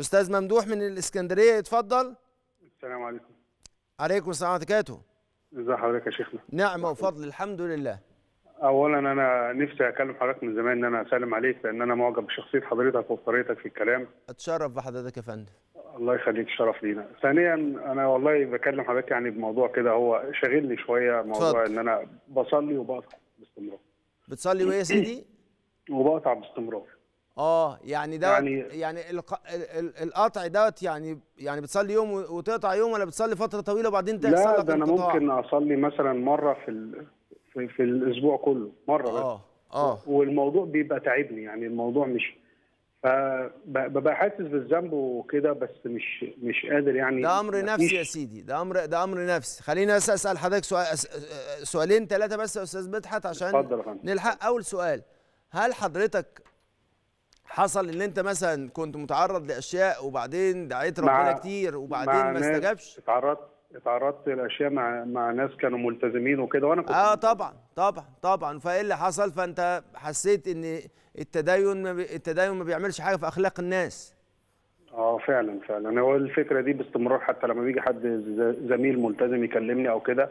استاذ ممدوح من الاسكندريه اتفضل السلام عليكم عليكم السلام ورحمه الله وبركاته ازي حضرتك يا شيخنا نعمه وفضل الحمد لله اولا انا نفسي اكلم حضرتك من زمان ان انا اسلم عليك لان انا معجب بشخصيه حضرتك وبطريقتك في الكلام اتشرف بحضرتك يا فندم الله يخليك شرف لينا ثانيا انا والله بكلم حضرتك يعني بموضوع كده هو شاغلني شويه موضوع فضل. ان انا بصلي وبقطع باستمرار بتصلي وايه يا سيدي وبقطع باستمرار اه يعني ده يعني يعني القطع دوت يعني يعني بتصلي يوم وتقطع يوم ولا بتصلي فتره طويله وبعدين تحصل لك لا ده انا انقطاع. ممكن اصلي مثلا مره في ال... في, في الاسبوع كله مره اه بس. اه, آه. والموضوع بيبقى تعبني يعني الموضوع مش ببقى حاسس بالذنب وكده بس مش مش قادر يعني ده امر نفسي يا سيدي ده امر ده امر نفسي خليني بس اسال حضرتك سؤال سؤالين ثلاثه بس يا استاذ مدحت عشان اتفضل نلحق اول سؤال هل حضرتك حصل ان انت مثلا كنت متعرض لاشياء وبعدين دعيت ربنا كتير وبعدين ما استجابش اتعرضت اتعرضت لاشياء مع مع ناس كانوا ملتزمين وكده وانا كنت اه طبعا طبعا طبعا فايه اللي حصل فانت حسيت ان التدين التدين ما بيعملش حاجه في اخلاق الناس اه فعلا فعلا هو الفكره دي باستمرار حتى لما بيجي حد زميل ملتزم يكلمني او كده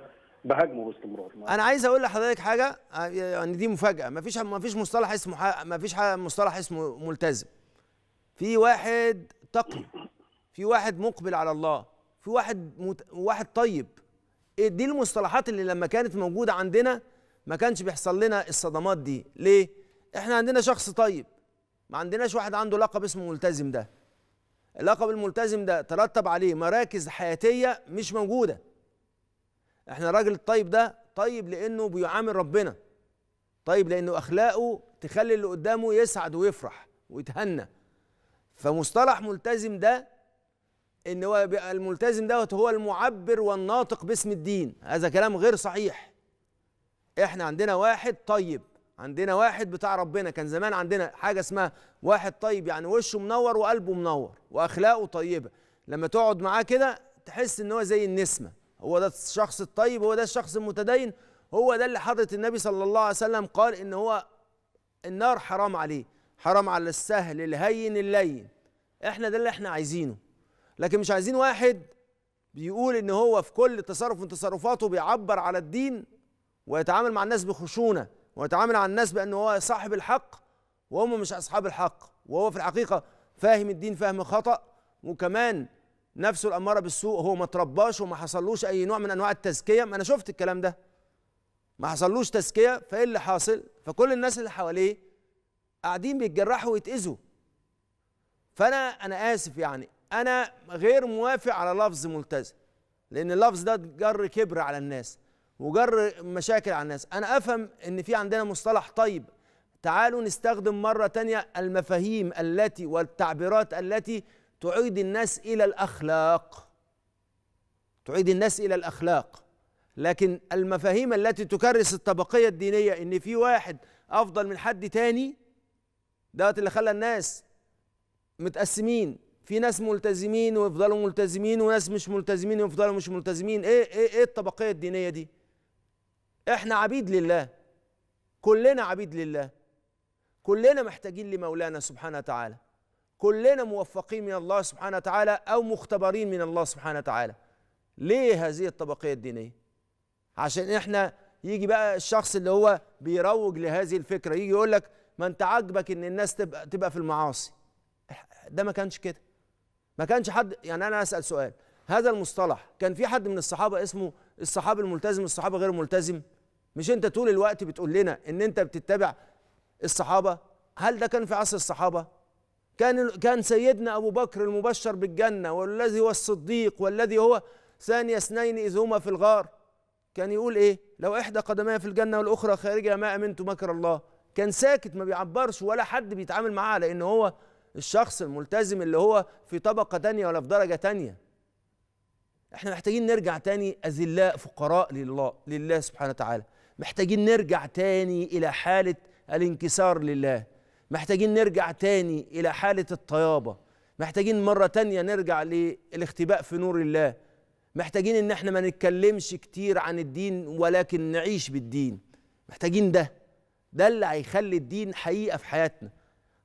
بهاجمه باستمرار انا عايز اقول لحضرتك حاجه آه، يعني دي مفاجاه مفيش مفيش مصطلح اسمه مفيش مصطلح اسمه ملتزم في واحد تقي في واحد مقبل على الله في واحد مت... واحد طيب إيه، دي المصطلحات اللي لما كانت موجوده عندنا ما كانش بيحصل لنا الصدمات دي ليه احنا عندنا شخص طيب ما عندناش واحد عنده لقب اسمه ملتزم ده اللقب الملتزم ده ترتب عليه مراكز حياتيه مش موجوده احنا الراجل الطيب ده طيب لانه بيعامل ربنا طيب لانه اخلاقه تخلي اللي قدامه يسعد ويفرح ويتهنى فمصطلح ملتزم ده ان هو الملتزم دوت هو المعبر والناطق باسم الدين هذا كلام غير صحيح احنا عندنا واحد طيب عندنا واحد بتاع ربنا كان زمان عندنا حاجه اسمها واحد طيب يعني وشه منور وقلبه منور واخلاقه طيبه لما تقعد معاه كده تحس ان هو زي النسمه هو ده الشخص الطيب هو ده الشخص المتدين هو ده اللي حضرة النبي صلى الله عليه وسلم قال إن هو النار حرام عليه حرام على السهل الهين اللين احنا ده اللي احنا عايزينه لكن مش عايزين واحد بيقول ان هو في كل تصرف من تصرفاته بيعبر على الدين ويتعامل مع الناس بخشونه ويتعامل مع الناس بان هو صاحب الحق وهم مش اصحاب الحق وهو في الحقيقه فاهم الدين فاهم خطا وكمان نفسه الاماره بالسوء هو ما ترباش وما حصلوش اي نوع من انواع التزكيه ما انا شفت الكلام ده ما حصلوش تزكيه فايه اللي حاصل فكل الناس اللي حواليه قاعدين بيتجرحوا ويتاذوا فانا انا اسف يعني انا غير موافق على لفظ ملتزم لان اللفظ ده جر كبر على الناس وجر مشاكل على الناس انا افهم ان في عندنا مصطلح طيب تعالوا نستخدم مرة تانية المفاهيم التي والتعبيرات التي تعيد الناس الى الاخلاق تعيد الناس الى الاخلاق لكن المفاهيم التي تكرس الطبقيه الدينيه ان في واحد افضل من حد تاني دوت اللي خلى الناس متقسمين في ناس ملتزمين ويفضلوا ملتزمين وناس مش ملتزمين ويفضلوا مش ملتزمين ايه ايه ايه الطبقيه الدينيه دي احنا عبيد لله كلنا عبيد لله كلنا محتاجين لمولانا سبحانه وتعالى كلنا موفقين من الله سبحانه وتعالى أو مختبرين من الله سبحانه وتعالى ليه هذه الطبقية الدينية عشان إحنا يجي بقى الشخص اللي هو بيروج لهذه الفكرة يجي يقول لك ما أنت عاجبك إن الناس تبقى, تبقى في المعاصي ده ما كانش كده ما كانش حد يعني أنا أسأل سؤال هذا المصطلح كان في حد من الصحابة اسمه الصحابي الملتزم الصحابي غير الملتزم مش انت طول الوقت بتقول لنا ان انت بتتبع الصحابه هل ده كان في عصر الصحابه كان كان سيدنا ابو بكر المبشر بالجنه والذي هو الصديق والذي هو ثاني اثنين اذ هما في الغار كان يقول ايه لو احدى قدماي في الجنه والاخرى خارجها ما امنت مكر الله كان ساكت ما بيعبرش ولا حد بيتعامل معاه على ان هو الشخص الملتزم اللي هو في طبقه تانية ولا في درجه تانية احنا محتاجين نرجع تاني اذلاء فقراء لله لله سبحانه وتعالى محتاجين نرجع تاني الى حاله الانكسار لله محتاجين نرجع تاني إلى حالة الطيابة محتاجين مرة تانية نرجع للاختباء في نور الله محتاجين إن احنا ما نتكلمش كتير عن الدين ولكن نعيش بالدين محتاجين ده ده اللي هيخلي الدين حقيقة في حياتنا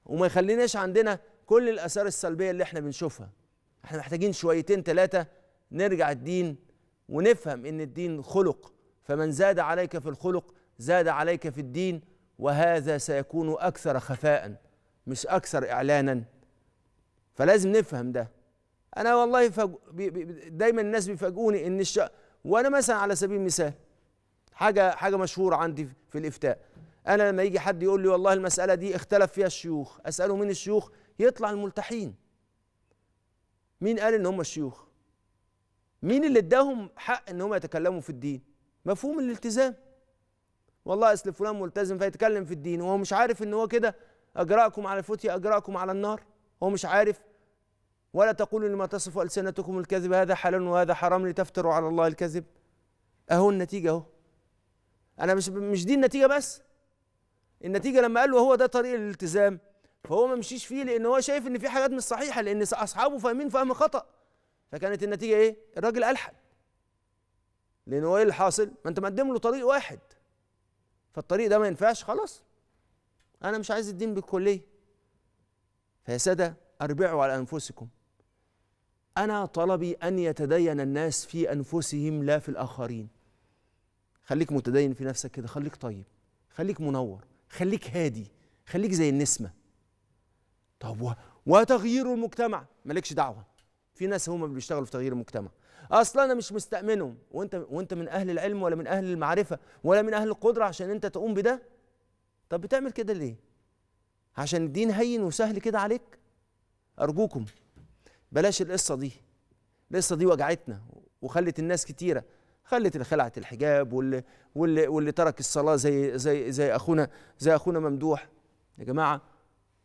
وما يخليناش عندنا كل الآثار السلبية اللي احنا بنشوفها احنا محتاجين شويتين ثلاثة نرجع الدين ونفهم إن الدين خلق فمن زاد عليك في الخلق زاد عليك في الدين وهذا سيكون أكثر خفاء مش أكثر إعلانا فلازم نفهم ده أنا والله فج... دايما الناس بيفاجئوني إن الش... وأنا مثلا على سبيل المثال حاجة حاجة مشهورة عندي في الإفتاء أنا لما يجي حد يقول لي والله المسألة دي اختلف فيها الشيوخ أسأله مين الشيوخ يطلع الملتحين مين قال إن هم الشيوخ مين اللي اداهم حق إن هم يتكلموا في الدين مفهوم الالتزام والله اصل فلان ملتزم فيتكلم في الدين وهو مش عارف ان هو كده اجراكم على الفتية اجراكم على النار هو مش عارف ولا تقولوا لما تصف السنتكم الكذب هذا حلال وهذا حرام لتفتروا على الله الكذب اهو النتيجه اهو انا مش مش دي النتيجه بس النتيجه لما قال هو ده طريق الالتزام فهو ما مشيش فيه لان هو شايف ان في حاجات مش صحيحه لان اصحابه فاهمين فهم خطا فكانت النتيجه ايه الراجل الحد لان هو ايه اللي حاصل ما انت مقدم له طريق واحد فالطريق ده ما ينفعش خلاص انا مش عايز الدين بالكليه فيا ساده اربعوا على انفسكم انا طلبي ان يتدين الناس في انفسهم لا في الاخرين خليك متدين في نفسك كده خليك طيب خليك منور خليك هادي خليك زي النسمه طب وتغيير المجتمع مالكش دعوه في ناس هم بيشتغلوا في تغيير المجتمع اصل انا مش مستأمنهم وانت وانت من اهل العلم ولا من اهل المعرفه ولا من اهل القدره عشان انت تقوم بده طب بتعمل كده ليه عشان الدين هين وسهل كده عليك ارجوكم بلاش القصه دي القصه دي وجعتنا وخلت الناس كتيره خلت اللي خلعت الحجاب واللي واللي واللي ترك الصلاه زي زي زي اخونا زي اخونا ممدوح يا جماعه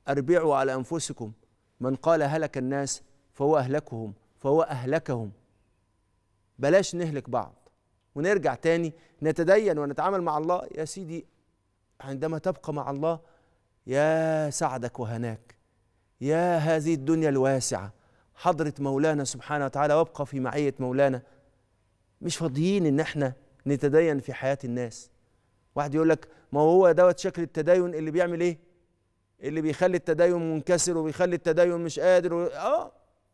اربعوا على انفسكم من قال هلك الناس فهو اهلكهم فهو اهلكهم بلاش نهلك بعض ونرجع تاني نتدين ونتعامل مع الله يا سيدي عندما تبقى مع الله يا سعدك وهناك يا هذه الدنيا الواسعة حضرة مولانا سبحانه وتعالى وابقى في معية مولانا مش فاضيين ان احنا نتدين في حياة الناس واحد يقول لك ما هو دوت شكل التدين اللي بيعمل ايه اللي بيخلي التدين منكسر وبيخلي التدين مش قادر و... اه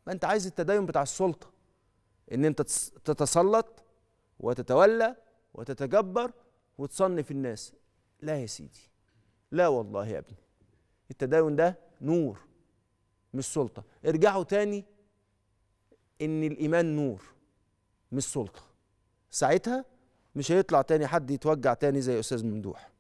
ما انت عايز التدين بتاع السلطة ان انت تتسلط وتتولى وتتجبر وتصنف الناس لا يا سيدي لا والله يا ابني التدين ده نور مش سلطه ارجعوا تاني ان الايمان نور مش سلطه ساعتها مش هيطلع تاني حد يتوجع تاني زي استاذ ممدوح